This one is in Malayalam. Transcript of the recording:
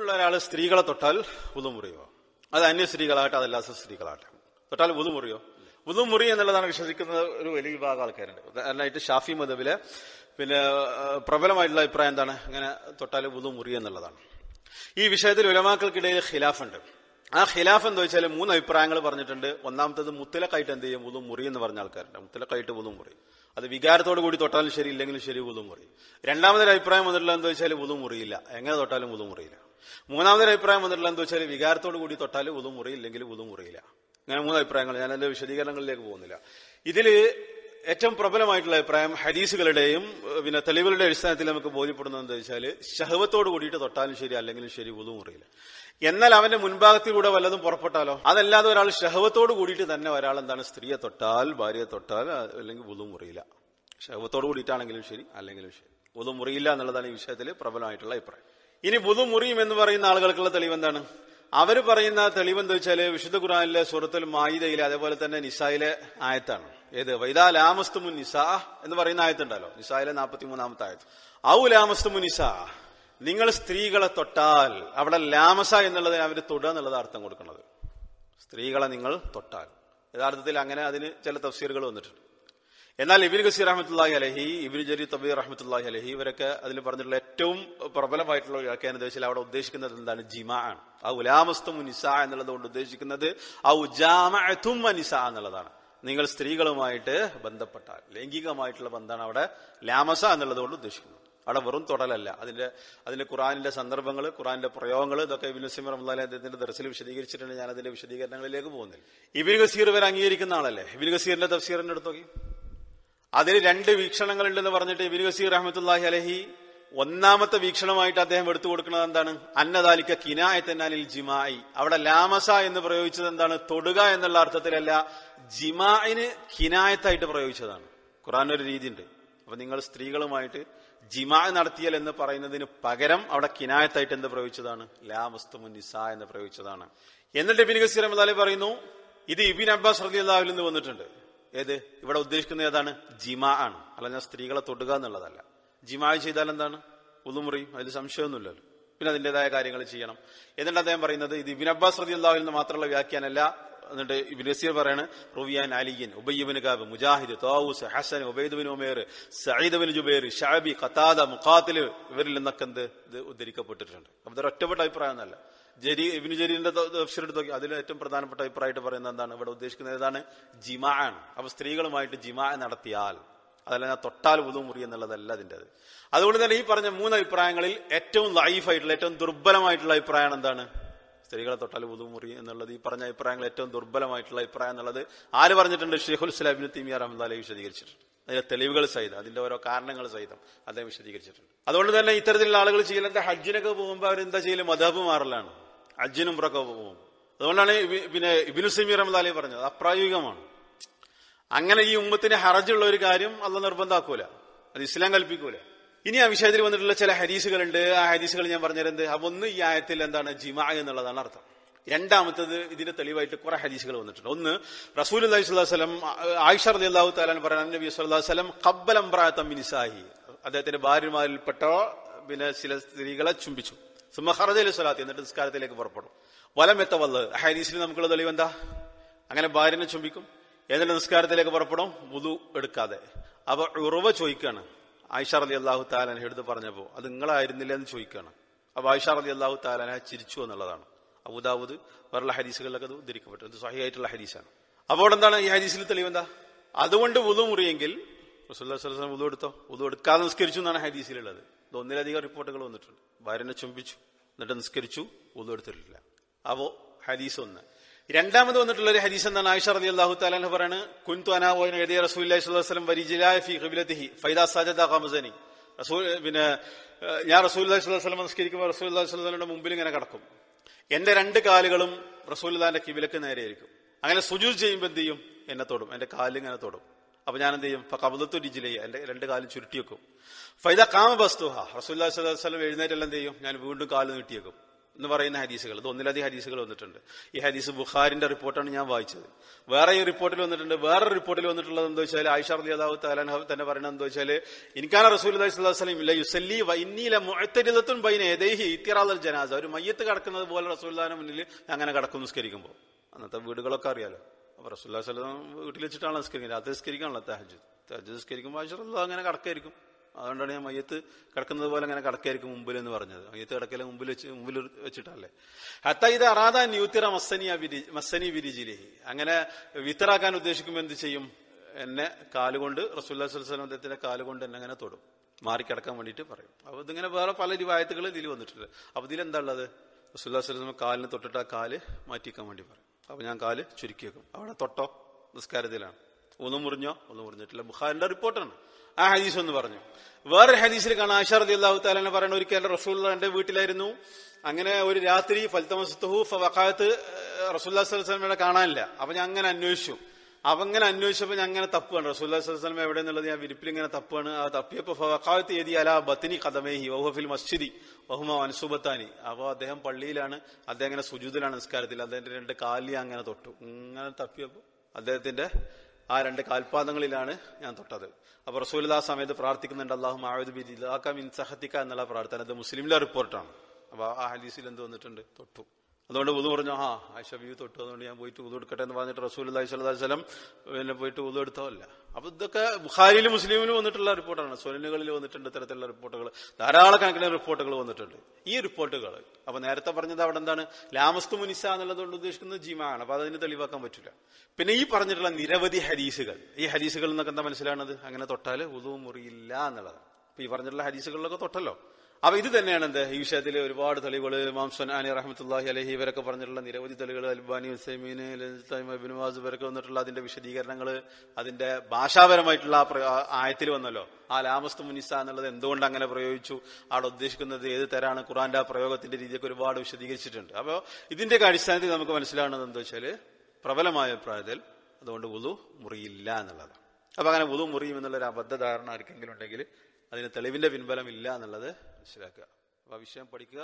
ഉള്ള ഒരാൾ സ്ത്രീകളെ തൊട്ടാൽ മുറിയോ അത് അന്യ സ്ത്രീകളാകട്ടെ അതല്ലാത്ത സ്ത്രീകളാകട്ടെ തൊട്ടാൽ ഉതുമുറിയോ മുറി എന്നുള്ളതാണ് വിശ്വസിക്കുന്ന ഒരു വലിയ വിഭാഗം ആൾക്കാരുണ്ട് അതിനായിട്ട് ഷാഫി മതബിലെ പിന്നെ പ്രബലമായിട്ടുള്ള അഭിപ്രായം എന്താണ് ഇങ്ങനെ തൊട്ടാൽ മുറി എന്നുള്ളതാണ് ഈ വിഷയത്തിൽ ഉലമാക്കൾക്കിടയിൽ ഖിലാഫുണ്ട് ആ ഖിലാഫ് എന്താ വെച്ചാൽ മൂന്ന് അഭിപ്രായങ്ങൾ പറഞ്ഞിട്ടുണ്ട് ഒന്നാമത്തത് മുത്തലക്കായിട്ട് എന്ത് ചെയ്യും ഉദു മുറി എന്ന് പറഞ്ഞ ആൾക്കാരുണ്ട് മുത്തലക്കായിട്ട് ഉദു മുറി അത് വികാരത്തോട് കൂടി തൊട്ടാലും ശരി ഇല്ലെങ്കിലും ശരി ഉദു മുറി രണ്ടാമതൊരു അഭിപ്രായം വന്നിട്ടുള്ള എന്താ വെച്ചാൽ ഉദു മുറിയില്ല എങ്ങനെ തൊട്ടാലും ഉദു മുറിയില്ല മൂന്നാമതൊരു അഭിപ്രായം വന്നിട്ടുള്ള എന്താ വെച്ചാൽ വികാരത്തോട് കൂടി തൊട്ടാലും മുറി മുറിയില്ലെങ്കിൽ ഉദു മുറിയില്ല അങ്ങനെ മൂന്ന് അഭിപ്രായങ്ങൾ ഞാൻ എന്റെ വിശദീകരണങ്ങളിലേക്ക് പോകുന്നില്ല ഇതില് ഏറ്റവും പ്രബലമായിട്ടുള്ള അഭിപ്രായം ഹദീസുകളുടെയും പിന്നെ തെളിവുകളുടെ അടിസ്ഥാനത്തിൽ നമുക്ക് ബോധ്യപ്പെടുന്നത് എന്താ വെച്ചാൽ ശഹവത്തോട് കൂടിയിട്ട് തൊട്ടാലും ശരി അല്ലെങ്കിലും ശരി ഉതും മുറിയില്ല എന്നാൽ അവന്റെ മുൻഭാഗത്തിലൂടെ വല്ലതും പുറപ്പെട്ടാലോ അതല്ലാതെ ഒരാൾ ശഹവത്തോട് കൂടിയിട്ട് തന്നെ ഒരാൾ എന്താണ് സ്ത്രീയെ തൊട്ടാൽ ഭാര്യയെ തൊട്ടാൽ അല്ലെങ്കിൽ ഉതും മുറിയില്ല ശഹവത്തോട് കൂടിയിട്ടാണെങ്കിലും ശരി അല്ലെങ്കിലും ശരി ഉതും മുറിയില്ല എന്നുള്ളതാണ് ഈ വിഷയത്തിൽ പ്രബലമായിട്ടുള്ള അഭിപ്രായം ഇനി ബുധു മുറിയും എന്ന് പറയുന്ന ആളുകൾക്കുള്ള തെളിവ് എന്താണ് അവർ പറയുന്ന തെളിവ് എന്താ വെച്ചാൽ വിശുദ്ധ ഖുറാനിലെ സുഹൃത്തുൽ മായിദയിലെ അതേപോലെ തന്നെ നിസായിലെ ആയത്താണ് ഏത് വൈദാ ലാമസ്തുമു നിസാ എന്ന് പറയുന്ന ആയത്തുണ്ടല്ലോ നിസായിലെ നാൽപ്പത്തി മൂന്നാമത്തെ ആയത്ത് ഔ ലാമസ്തുമു നിസാ നിങ്ങൾ സ്ത്രീകളെ തൊട്ടാൽ അവിടെ ലാമസ എന്നുള്ളത് അവര് തൊടുക എന്നുള്ളത് അർത്ഥം കൊടുക്കുന്നത് സ്ത്രീകളെ നിങ്ങൾ തൊട്ടാൽ യഥാർത്ഥത്തിൽ അങ്ങനെ അതിന് ചില തഫ്സീറുകൾ വന്നിട്ടുണ്ട് എന്നാൽ ഇബിൻ ഗസീർ റഹ്മത്തുല്ലാഹി അലഹി ഇബിൻ ജരി തബീർ റഹ്മത്തുല്ലാഹി അലഹി ഇവരൊക്കെ അതിൽ പറഞ്ഞിട്ടുള്ള ഏറ്റവും പ്രബലമായിട്ടുള്ള വ്യാഖ്യാന ഉദ്ദേശിച്ചാൽ അവിടെ ഉദ്ദേശിക്കുന്നത് എന്താണ് ജിമാ ആണ് ആ ഉലാമസ്തു നിസ എന്നുള്ളത് കൊണ്ട് ഉദ്ദേശിക്കുന്നത് ആ ഉജാമ നിസ എന്നുള്ളതാണ് നിങ്ങൾ സ്ത്രീകളുമായിട്ട് ബന്ധപ്പെട്ടാൽ ലൈംഗികമായിട്ടുള്ള ബന്ധമാണ് അവിടെ ലാമസ എന്നുള്ളത് കൊണ്ട് ഉദ്ദേശിക്കുന്നത് അവിടെ വെറും തൊടലല്ല അതിന്റെ അതിന്റെ ഖുറാനിന്റെ സന്ദർഭങ്ങൾ ഖുറാനിന്റെ പ്രയോഗങ്ങൾ ഇതൊക്കെ ഇബിൻ സിമർ അള്ളാഹി അദ്ദേഹത്തിന്റെ ദർശനം വിശദീകരിച്ചിട്ടുണ്ട് ഞാൻ അതിന്റെ വിശദീകരണങ്ങളിലേക്ക് പോകുന്നില്ല ഇബിൻ ഗസീർ വരെ അംഗീകരിക്കുന്ന ആളല്ലേ ഇബിൻ ഗസീറിന്റെ തഫ്സീറിന്റെ അടുത്ത് അതിൽ രണ്ട് വീക്ഷണങ്ങളുണ്ടെന്ന് പറഞ്ഞിട്ട് ഇബിൻ ഗസീർ അഹമ്മത്തുല്ലാഹി അലഹി ഒന്നാമത്തെ വീക്ഷണമായിട്ട് അദ്ദേഹം എടുത്തു കൊടുക്കുന്നത് എന്താണ് അന്നദാലിക്ക കിനായത്തന്നാലിൽ ജിമായി അവിടെ ലാമസ എന്ന് പ്രയോഗിച്ചത് എന്താണ് തൊടുക എന്നുള്ള അർത്ഥത്തിലല്ല ജിമായിന് കിനായത്തായിട്ട് പ്രയോഗിച്ചതാണ് ഖുറാൻ ഒരു രീതിയുണ്ട് അപ്പൊ നിങ്ങൾ സ്ത്രീകളുമായിട്ട് ജിമാ നടത്തിയൽ എന്ന് പറയുന്നതിന് പകരം അവിടെ കിനായത്തായിട്ട് എന്ത് പ്രയോഗിച്ചതാണ് ലാമസ്തു മുന്നിസ എന്ന് പ്രയോഗിച്ചതാണ് എന്നിട്ട് ഇബിൻ ഗസീർ അഹമ്മദ് പറയുന്നു ഇത് ഇബിൻ അബ്ബാസ് റലിയുല്ലാവിൽ നിന്ന് വന്നിട്ടുണ്ട് ഏത് ഇവിടെ ഉദ്ദേശിക്കുന്നത് ഏതാണ് ജിമാ ആണ് അല്ല ഞാൻ സ്ത്രീകളെ തൊടുക എന്നുള്ളതല്ല ജിമായ ചെയ്താൽ എന്താണ് ഉളുമുറിയും അതിൽ സംശയമൊന്നുമില്ലല്ലോ പിന്നെ അതിൻ്റെതായ കാര്യങ്ങൾ ചെയ്യണം എന്നിട്ട് അദ്ദേഹം പറയുന്നത് ഇത് ഇബിൻ അബ്ബാസ് റദിയുള്ളാഹിൽ നിന്ന് മാത്രമുള്ള വ്യാഖ്യാനല്ല എന്നിട്ട് ഇബിൻ നസീർ പറയാണ് റുവിയാൻ അലിയൻ Ubayy bin Ka'b Mujahid Tawus Hasan Ubaid bin Umair Saeed bin Jubair Shabi Qatada Muqatil ഇവരിൽ നിന്നൊക്കെ എന്ത് ഇത് ഉദ്ധരിക്കപ്പെട്ടിട്ടുണ്ട് അപ്പം ഒറ്റപ്പെട്ട അഭിപ്രായം എന്നല്ല ജരി ഇബിന് ജരീറിന്റെ തഫ്സീർ എടുത്ത് നോക്കി അതിൽ ഏറ്റവും പ്രധാനപ്പെട്ട അഭിപ്രായമായിട്ട് പറയുന്നത് എന്താണ് ഇവിടെ ഉദ്ദേശിക്കുന്നത് ഏതാണ് ജിമാ ആണ് അപ്പൊ സ്ത്രീകളുമായിട്ട് ജിമാ നടത്തിയാൽ അതല്ല ഞാൻ തൊട്ടാൽ ഉതു മുറി എന്നുള്ളതല്ല അതിൻ്റെ അത് അതുകൊണ്ട് തന്നെ ഈ പറഞ്ഞ മൂന്ന് അഭിപ്രായങ്ങളിൽ ഏറ്റവും ലൈഫായിട്ടുള്ള ഏറ്റവും ദുർബലമായിട്ടുള്ള അഭിപ്രായം എന്താണ് സ്ത്രീകളെ തൊട്ടാൽ ഉതു മുറി എന്നുള്ളത് ഈ പറഞ്ഞ അഭിപ്രായങ്ങൾ ഏറ്റവും ദുർബലമായിട്ടുള്ള അഭിപ്രായം എന്നുള്ളത് ആര് പറഞ്ഞിട്ടുണ്ട് ഷെയ്ഖുൽ സലാബിന് തീമിയ റഹ്മദാലെ വിശദീകരിച്ചിട്ടുണ്ട് അതിന്റെ തെളിവുകൾ സഹിതം അതിന്റെ ഓരോ കാരണങ്ങൾ സഹിതം അദ്ദേഹം വിശദീകരിച്ചിട്ടുണ്ട് അതുകൊണ്ട് തന്നെ ഇത്തരത്തിലുള്ള ആളുകൾ ചെയ്യലെന്താ ഹജ്ജിനൊക്കെ പോകുമ്പോൾ അവരെന്താ ചെയ്യലും മതാബ് മാറലാണ് ഹജ്ജിനും ഉമ്രൊക്കെ പോകും അതുകൊണ്ടാണ് പിന്നെ ഇബിനുസൈമി റഹ്മദാലി പറഞ്ഞത് അപ്രായോഗികമാണ് അങ്ങനെ ഈ ഉമ്മത്തിന് ഹറജുള്ള ഒരു കാര്യം അല്ല നിർബന്ധമാക്കൂല അത് ഇസ്ലാം കൽപ്പിക്കൂല ഇനി ആ വിഷയത്തിൽ വന്നിട്ടുള്ള ചില ഹരീസുകളുണ്ട് ആ ഹരീസുകൾ ഞാൻ പറഞ്ഞിരുന്നത് ഒന്ന് ഈ ആയത്തിൽ എന്താണ് ജിമാ എന്നുള്ളതാണ് അർത്ഥം രണ്ടാമത്തത് ഇതിന്റെ തെളിവായിട്ട് കുറെ ഹദീസുകൾ വന്നിട്ടുണ്ട് ഒന്ന് റസൂൽ അലൈഹി സ്വലാഹു വസ്ലം ആയിഷ അലി അള്ളാഹു താലാൻ പറയാൻ നബി സ്വല്ലാ വസ്ലം കബ്ബൽ അമ്രാത്തമ്മിനിസാഹി അദ്ദേഹത്തിന്റെ ഭാര്യമാരിൽപ്പെട്ട പിന്നെ ചില സ്ത്രീകളെ ചുംബിച്ചു അലി സ്വലാത്തി എന്നിട്ട് നിസ്കാരത്തിലേക്ക് പുറപ്പെടും വലമെത്ത വല്ലത് ഹരീസിന് നമുക്കുള്ള തെളിവ് എന്താ അങ്ങനെ ഭാര്യനെ ചുംബിക്കും ഏതെങ്കിലും നിസ്കാരത്തിലേക്ക് പുറപ്പെടും മുതു എടുക്കാതെ അവ ഉറവ ചോദിക്കാണ് ആയിഷ അലി അള്ളാഹു താലാനെ എടുത്ത് പറഞ്ഞപ്പോ അത് നിങ്ങളായിരുന്നില്ല എന്ന് ചോദിക്കാണ് അപ്പൊ ആയിഷ അലി അള്ളാഹു താലാനെ ചിരിച്ചു എന്നുള്ളതാണ് അബുദാബുദ് വേറെ ഹരീസുകളിലൊക്കെ അത് ഉദ്ധരിക്കപ്പെട്ടു ഇത് സഹിയായിട്ടുള്ള ഹരീസാണ് അപ്പോൾ എന്താണ് ഈ ഹരീസിൽ തെളിവെന്താ അതുകൊണ്ട് ഉതു മുറിയെങ്കിൽ റസുല്ലാസ്ലം ഉതു എടുത്തോ ഉതു എടുക്കാതെ നിസ്കരിച്ചു എന്നാണ് ഹരീസിലുള്ളത് ഇത് ഒന്നിലധികം റിപ്പോർട്ടുകൾ വന്നിട്ടുണ്ട് ഭാര്യനെ ചുംബിച്ചു എന്നിട്ട് നിസ്കരിച്ചു ഉതു എടുത്തിട്ടില്ല അപ്പോ ഹരീസ് ഒന്ന് രണ്ടാമത് വന്നിട്ടുള്ള ഒരു ഹദീസ് എന്താണ് ആയിഷ റലി അള്ളാഹു താലാൻ പറയുന്നത് കുൻതു അനാവോയിൻ എഴുതിയ റസൂല്ലി സ്വലം വരിജിലായ ഫൈദ സാജദ് ഖമസനി റസൂൽ പിന്നെ ഞാൻ റസൂല്ലി സ്വലം നമസ്കരിക്കുമ്പോൾ റസൂല്ലി വസ്ലമിന്റെ മുമ്പിൽ ഇങ്ങനെ കടക്കും എന്റെ രണ്ട് കാലുകളും അല്ലാന്റെ കിവിലക്ക് നേരെയായിരിക്കും അങ്ങനെ സുജൂർ ചെയ്യുമ്പോൾ എന്ത് ചെയ്യും എന്നെ തൊടും എന്റെ കാലിങ്ങനെ തൊടും അപ്പൊ ഞാൻ എന്ത് ചെയ്യും കബദത്തു ഡിജിലയ്യ എന്റെ രണ്ട് കാലും ചുരുട്ടി വെക്കും ഫൈദ കാമ ബസ്തുഹ റസൂല്ലാ സ്വലം എഴുന്നേറ്റെല്ലാം എന്ത് ചെയ്യും ഞാൻ വീണ്ടും കാല് നീട്ടിയേക്കും എന്ന് പറയുന്ന ഹദീസുകൾ ഇത് ഒന്നിലധികം ഹദീസുകൾ വന്നിട്ടുണ്ട് ഈ ഹദീസ് ബുഖാരിന്റെ റിപ്പോർട്ടാണ് ഞാൻ വായിച്ചത് വേറെ ഈ റിപ്പോർട്ടിൽ വന്നിട്ടുണ്ട് വേറെ റിപ്പോർട്ടിൽ വന്നിട്ടുള്ളത് എന്താ വെച്ചാൽ ആയിഷ അലി അതാവ് തലാൻഹാവ് തന്നെ പറയുന്നത് എന്താ വെച്ചാൽ എനിക്കാണ് റസൂൽ അലൈഹിസ്ലാം ഇല്ല യുസല്ലി വൈന്നിയിലെ മുഴത്തരിതത്തും ബൈന ഏതേഹി ഇത്തിറാദൽ ജനാസ ഒരു മയ്യത്ത് കിടക്കുന്നത് പോലെ റസൂല്ലാന്റെ മുന്നിൽ അങ്ങനെ കിടക്കും നിസ്കരിക്കുമ്പോൾ അന്നത്തെ വീടുകളൊക്കെ അറിയാലോ അപ്പൊ റസൂല്ലാ സ്വലം വീട്ടിൽ വെച്ചിട്ടാണ് നിസ്കരിക്കുന്നത് അത് നിസ്കരിക്കാനുള്ള തഹജ് തഹജ് നിസ്കരിക്കുമ്പോൾ ആയിഷ അങ്ങനെ കിടക്കായിരിക്കും അതുകൊണ്ടാണ് ഞാൻ മയ്യത്ത് കിടക്കുന്നത് പോലെ അങ്ങനെ കിടക്കായിരിക്കും മുമ്പിൽ എന്ന് പറഞ്ഞത് മയ്യത്ത് കിടക്കല മുമ്പിൽ വെച്ച് മുമ്പിൽ വെച്ചിട്ടല്ലേ ഹത്ത ഇത് അറാദ ന്യൂത്തിറ മസ്സനി മസ്സനി വിരിജിലി അങ്ങനെ വിത്തറാക്കാൻ ഉദ്ദേശിക്കുമ്പോൾ എന്ത് ചെയ്യും എന്നെ കാലുകൊണ്ട് റസൂല്ലാ സ്വലം അദ്ദേഹത്തിന്റെ കാലുകൊണ്ട് എന്നെ അങ്ങനെ തൊടും മാറിക്കിടക്കാൻ വേണ്ടിയിട്ട് പറയും അപ്പൊ ഇതിങ്ങനെ വേറെ പല രീതികൾ ഇതിൽ വന്നിട്ടുണ്ട് അപ്പൊ ഇതിലെന്താ ഉള്ളത് റസൂല്ലാ സ്വലം കാലിന് തൊട്ടിട്ട് ആ കാല് മാറ്റിക്കാൻ വേണ്ടി പറയും അപ്പൊ ഞാൻ കാല് ചുരുക്കി വെക്കും അവിടെ തൊട്ടോ നിസ്കാരത്തിലാണ് ഒന്നും മുറിഞ്ഞോ ഒന്നും മുറിഞ്ഞിട്ടില്ല ബുഖാറിന്റെ റിപ്പോർട്ടാണ് ആ ഹദീസ് ഒന്ന് പറഞ്ഞു വേറെ ഹദീസിൽ കാണാൻ ആഷാർ അലി അള്ളാഹു താലെ പറയുന്ന ഒരിക്കൽ റസൂൽ എന്റെ വീട്ടിലായിരുന്നു അങ്ങനെ ഒരു രാത്രി ഫൽത്തമസ്തുഹു ഫക്കാത്ത് റസൂല്ലാ സ്വലമയുടെ കാണാനില്ല അപ്പൊ ഞാൻ അങ്ങനെ അന്വേഷിച്ചു അപ്പൊ അങ്ങനെ അന്വേഷിച്ചപ്പോ ഞാൻ അങ്ങനെ തപ്പാണ് റസൂല്ലാ സ്വലം എവിടെ എന്നുള്ളത് ഞാൻ വിരിപ്പിൽ ഇങ്ങനെ തപ്പാണ് ആ തപ്പിയപ്പോ ഫക്കാത്ത് എതി അല ബത്തിനി കഥമേഹി വഹുഫിൽ മസ്ജിദി വഹുമ അൻസുബത്താനി അപ്പൊ അദ്ദേഹം പള്ളിയിലാണ് അദ്ദേഹം ഇങ്ങനെ സുജൂതിലാണ് നിസ്കാരത്തിൽ അദ്ദേഹത്തിന്റെ രണ്ട് കാലി അങ്ങനെ തൊട്ടു ഇങ്ങനെ തപ്പിയപ്പോ അദ്ദേഹത്തിന്റെ ആ രണ്ട് കാൽപാദങ്ങളിലാണ് ഞാൻ തൊട്ടത് അപ്പൊ റസൂലിദാ സമയത്ത് പ്രാർത്ഥിക്കുന്നുണ്ട് അള്ളാഹു ആവത് മിൻ ഇൻസഹത്തിക്ക എന്നുള്ള പ്രാർത്ഥന അത് മുസ്ലിമിലെ റിപ്പോർട്ടാണ് അപ്പൊ ആ ഹദീസിൽ എന്ത് വന്നിട്ടുണ്ട് തൊട്ടു അതുകൊണ്ട് ഉതു പറഞ്ഞു ആ ആയിഷ വ്യൂ തൊട്ടു അതുകൊണ്ട് ഞാൻ പോയിട്ട് ഉതു എടുക്കട്ടെ എന്ന് പറഞ്ഞിട്ട് റസൂൽ അലൈഹി സ്വലാസ്ലം പിന്നെ പോയിട്ട് ഉതു എടുത്തതല്ല അപ്പൊ ഇതൊക്കെ ബുഖാരിയിലും മുസ്ലിമിലും വന്നിട്ടുള്ള റിപ്പോർട്ടാണ് സൊലിനുകളിൽ വന്നിട്ടുണ്ട് ഇത്തരത്തിലുള്ള റിപ്പോർട്ടുകൾ ധാരാളക്കണക്കിന് റിപ്പോർട്ടുകൾ വന്നിട്ടുണ്ട് ഈ റിപ്പോർട്ടുകൾ അപ്പൊ നേരത്തെ പറഞ്ഞത് അവിടെ എന്താണ് ലാമസ്തു മുനിസ എന്നുള്ളത് കൊണ്ട് ഉദ്ദേശിക്കുന്നത് ജിമാണ് അപ്പൊ അതിന് തെളിവാക്കാൻ പറ്റില്ല പിന്നെ ഈ പറഞ്ഞിട്ടുള്ള നിരവധി ഹരീസുകൾ ഈ ഹരീസുകൾ എന്നൊക്കെ എന്താ മനസ്സിലാണത് അങ്ങനെ തൊട്ടാൽ ഉതു മുറിയില്ല എന്നുള്ളതാണ് അപ്പൊ ഈ പറഞ്ഞിട്ടുള്ള ഹരീസുകളിലൊക്കെ തൊട്ടല്ലോ അപ്പൊ ഇത് തന്നെയാണ് എന്ത് ഈ വിഷയത്തിൽ ഒരുപാട് തെളിവുകൾ മാംസൻ അലി റഹമത്തല്ലാഹി അലഹി ഇവരൊക്കെ പറഞ്ഞിട്ടുള്ള നിരവധി തെളിവുകൾ അൽബാനി ഹുസൈമീന് അബിനുവാസ് ഇവരൊക്കെ വന്നിട്ടുള്ള അതിന്റെ വിശദീകരണങ്ങൾ അതിന്റെ ഭാഷാപരമായിട്ടുള്ള ആയത്തിൽ വന്നല്ലോ ആ ലാമസ്തു മുനിസ എന്നുള്ളത് എന്തുകൊണ്ട് അങ്ങനെ പ്രയോഗിച്ചു അവിടെ ഉദ്ദേശിക്കുന്നത് ഏത് തരാണ് ഖുറാന്റെ പ്രയോഗത്തിന്റെ രീതിയൊക്കെ ഒരുപാട് വിശദീകരിച്ചിട്ടുണ്ട് അപ്പോൾ ഇതിന്റെ അടിസ്ഥാനത്തിൽ നമുക്ക് മനസ്സിലാവുന്നത് എന്താ വെച്ചാൽ പ്രബലമായ അഭിപ്രായത്തിൽ അതുകൊണ്ട് ഉതു മുറിയില്ല എന്നുള്ളതാണ് അപ്പൊ അങ്ങനെ ഉതു മുറിയും എന്നുള്ളൊരു അബദ്ധ ധാരണ ആർക്കെങ്കിലും ഉണ്ടെങ്കിൽ അതിന് തെളിവിന്റെ പിൻബലം ഇല്ല എന്നുള്ളത് മനസ്സിലാക്കുക അപ്പൊ ആ വിഷയം പഠിക്കുക